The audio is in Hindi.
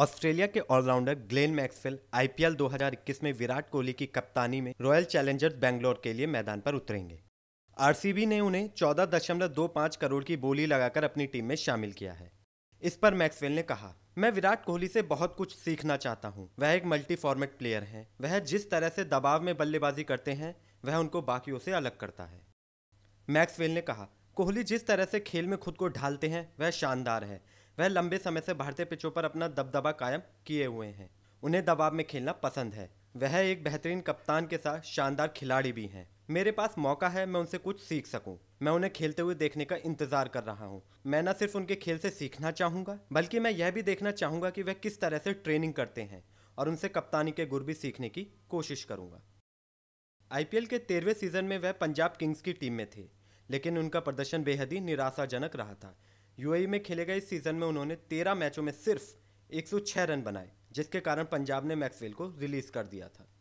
ऑस्ट्रेलिया के ऑलराउंडर ग्लेन मैक्सवेल आईपीएल 2021 में विराट कोहली की कप्तानी में रॉयल चैलेंजर्स बेंगलोर के लिए मैदान पर उतरेंगे आरसीबी ने उन्हें 14.25 करोड़ की बोली लगाकर अपनी टीम में शामिल किया है इस पर मैक्सवेल ने कहा मैं विराट कोहली से बहुत कुछ सीखना चाहता हूँ वह एक मल्टी फॉर्मेट प्लेयर हैं वह जिस तरह से दबाव में बल्लेबाजी करते हैं वह उनको बाकियों से अलग करता है मैक्सवेल ने कहा कोहली जिस तरह से खेल में खुद को ढालते हैं वह शानदार है वह लंबे समय से भारतीय पिचों पर अपना दबदबा कायम किए हुए हैं उन्हें दबाव में खेलना पसंद है वह एक बेहतरीन कप्तान के साथ शानदार खिलाड़ी भी हैं मेरे पास मौका है मैं उनसे कुछ सीख सकूं। मैं उन्हें खेलते हुए देखने का इंतजार कर रहा हूं। मैं न सिर्फ उनके खेल से सीखना चाहूंगा बल्कि मैं यह भी देखना चाहूंगा कि वह किस तरह से ट्रेनिंग करते हैं और उनसे कप्तानी के गुर भी सीखने की कोशिश करूंगा आई के तेरहवें सीजन में वह पंजाब किंग्स की टीम में थे लेकिन उनका प्रदर्शन बेहद ही निराशाजनक रहा था यूएई में खेले गए इस सीजन में उन्होंने तेरह मैचों में सिर्फ 106 रन बनाए जिसके कारण पंजाब ने मैक्सवेल को रिलीज कर दिया था